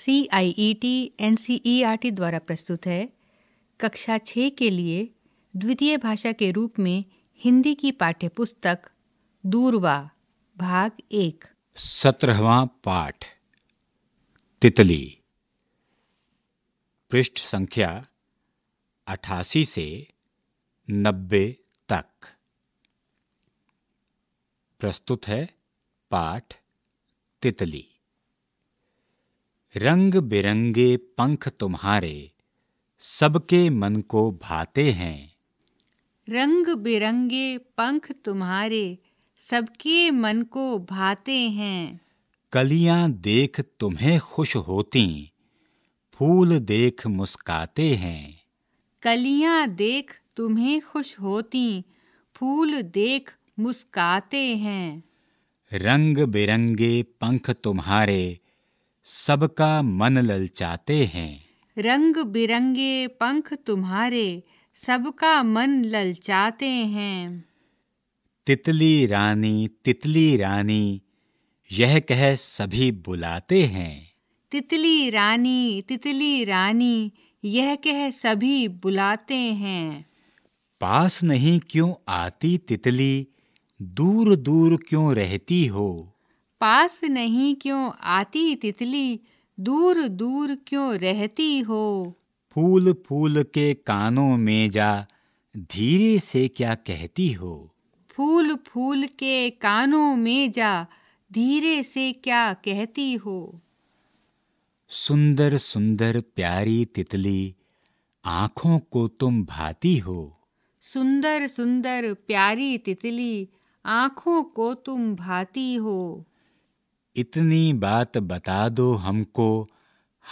C I E T N C E R T द्वारा प्रस्तुत है कक्षा छः के लिए द्वितीय भाषा के रूप में हिंदी की पाठ्य पुस्तक दूरवा भाग एक सत्रहवा पाठ तितली पृष्ठ संख्या अठासी से नब्बे तक प्रस्तुत है पाठ तितली रंग बिरंगे पंख तुम्हारे सबके मन को भाते हैं रंग बिरंगे पंख तुम्हारे सबके मन को भाते हैं कलियां देख तुम्हें खुश होती फूल देख मुस्काते हैं कलियां देख तुम्हें खुश होती फूल देख मुस्काते हैं रंग बिरंगे पंख तुम्हारे सबका मन ललचाते हैं रंग बिरंगे पंख तुम्हारे सबका मन ललचाते हैं तितली रानी तितली रानी यह कह सभी बुलाते हैं तितली रानी तितली रानी यह कह सभी बुलाते हैं पास नहीं क्यों आती तितली दूर दूर क्यों रहती हो पास नहीं क्यों आती तितली दूर दूर क्यों रहती हो फूल फूल के कानों में जा धीरे से क्या कहती हो फूल फूल के कानों में जा धीरे से क्या कहती हो सुंदर सुंदर प्यारी तितली आँखों को तुम भाती हो सुंदर सुंदर प्यारी तितली आँखों को तुम भाती हो इतनी बात बता दो हमको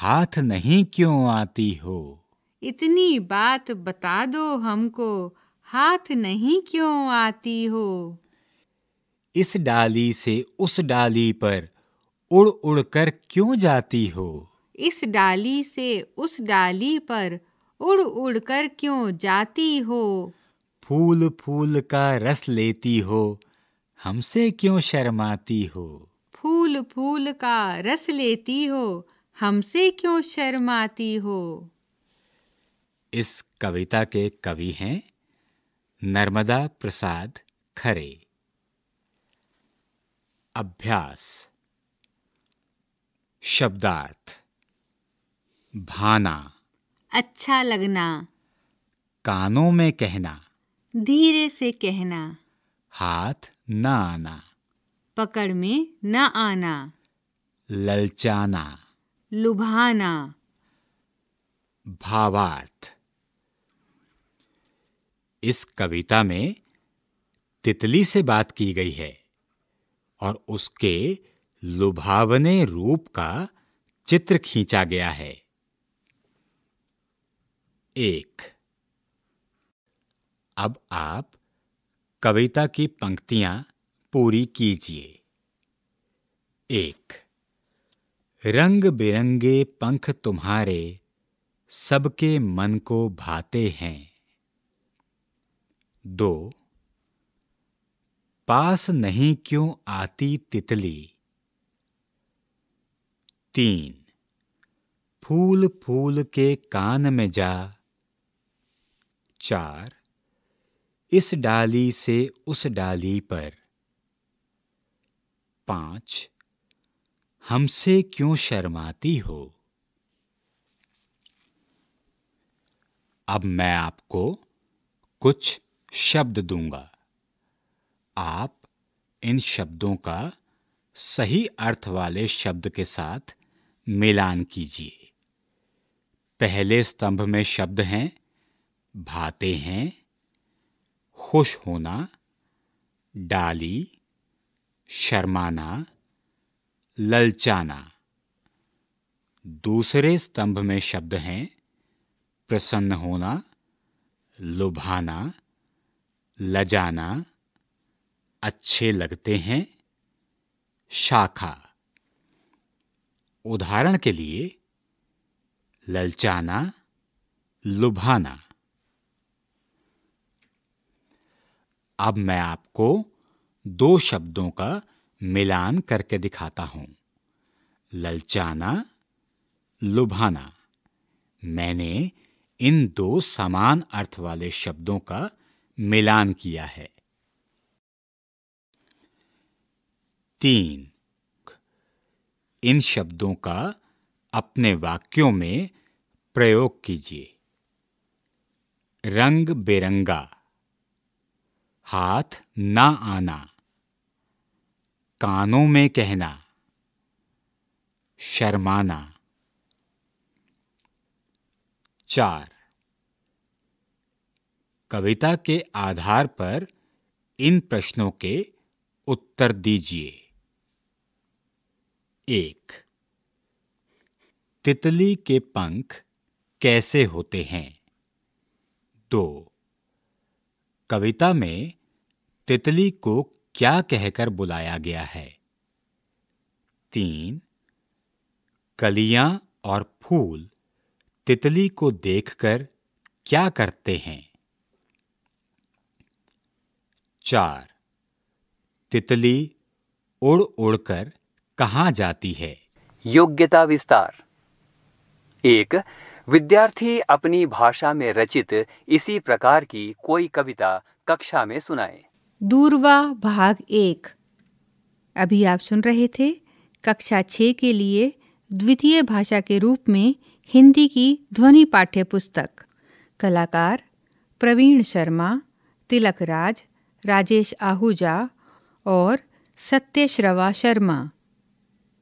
हाथ नहीं क्यों आती हो इतनी बात बता दो हमको हाथ नहीं क्यों आती हो इस डाली से उस डाली पर उड़ उड़ कर क्यों जाती हो इस डाली से उस डाली पर उड़ उड़ कर क्यों जाती हो फूल फूल का रस लेती हो हमसे क्यों शर्माती हो फूल का रस लेती हो हमसे क्यों शर्माती हो इस कविता के कवि हैं नर्मदा प्रसाद खरे अभ्यास शब्दार्थ भाना अच्छा लगना कानों में कहना धीरे से कहना हाथ ना आना पकड़ में न आना ललचाना लुभाना भावार्थ इस कविता में तितली से बात की गई है और उसके लुभावने रूप का चित्र खींचा गया है एक अब आप कविता की पंक्तियां पूरी कीजिए एक रंग बिरंगे पंख तुम्हारे सबके मन को भाते हैं दो पास नहीं क्यों आती तितली तीन फूल फूल के कान में जा चार इस डाली से उस डाली पर पांच हमसे क्यों शर्माती हो अब मैं आपको कुछ शब्द दूंगा आप इन शब्दों का सही अर्थ वाले शब्द के साथ मिलान कीजिए पहले स्तंभ में शब्द हैं भाते हैं खुश होना डाली शर्माना ललचाना दूसरे स्तंभ में शब्द हैं प्रसन्न होना लुभाना लजाना अच्छे लगते हैं शाखा उदाहरण के लिए ललचाना लुभाना अब मैं आपको दो शब्दों का मिलान करके दिखाता हूं ललचाना लुभाना मैंने इन दो समान अर्थ वाले शब्दों का मिलान किया है तीन इन शब्दों का अपने वाक्यों में प्रयोग कीजिए रंग बेरंगा हाथ ना आना कानों में कहना शर्माना चार कविता के आधार पर इन प्रश्नों के उत्तर दीजिए एक तितली के पंख कैसे होते हैं दो कविता में तितली को क्या कहकर बुलाया गया है तीन कलियां और फूल तितली को देखकर क्या करते हैं चार तितली उड़ उड़कर कहा जाती है योग्यता विस्तार एक विद्यार्थी अपनी भाषा में रचित इसी प्रकार की कोई कविता कक्षा में सुनाए दूरवा भाग एक अभी आप सुन रहे थे कक्षा छः के लिए द्वितीय भाषा के रूप में हिंदी की ध्वनि पाठ्य पुस्तक कलाकार प्रवीण शर्मा राज, राजेश आहूजा और सत्यश्रवा शर्मा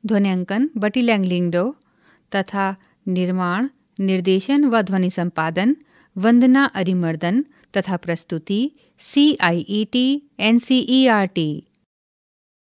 ध्वनियांकन बटी लैंगलिंगडो तथा निर्माण निर्देशन व ध्वनि संपादन वंदना अरिमर्दन तथा प्रस्तुति C I E T N C E R T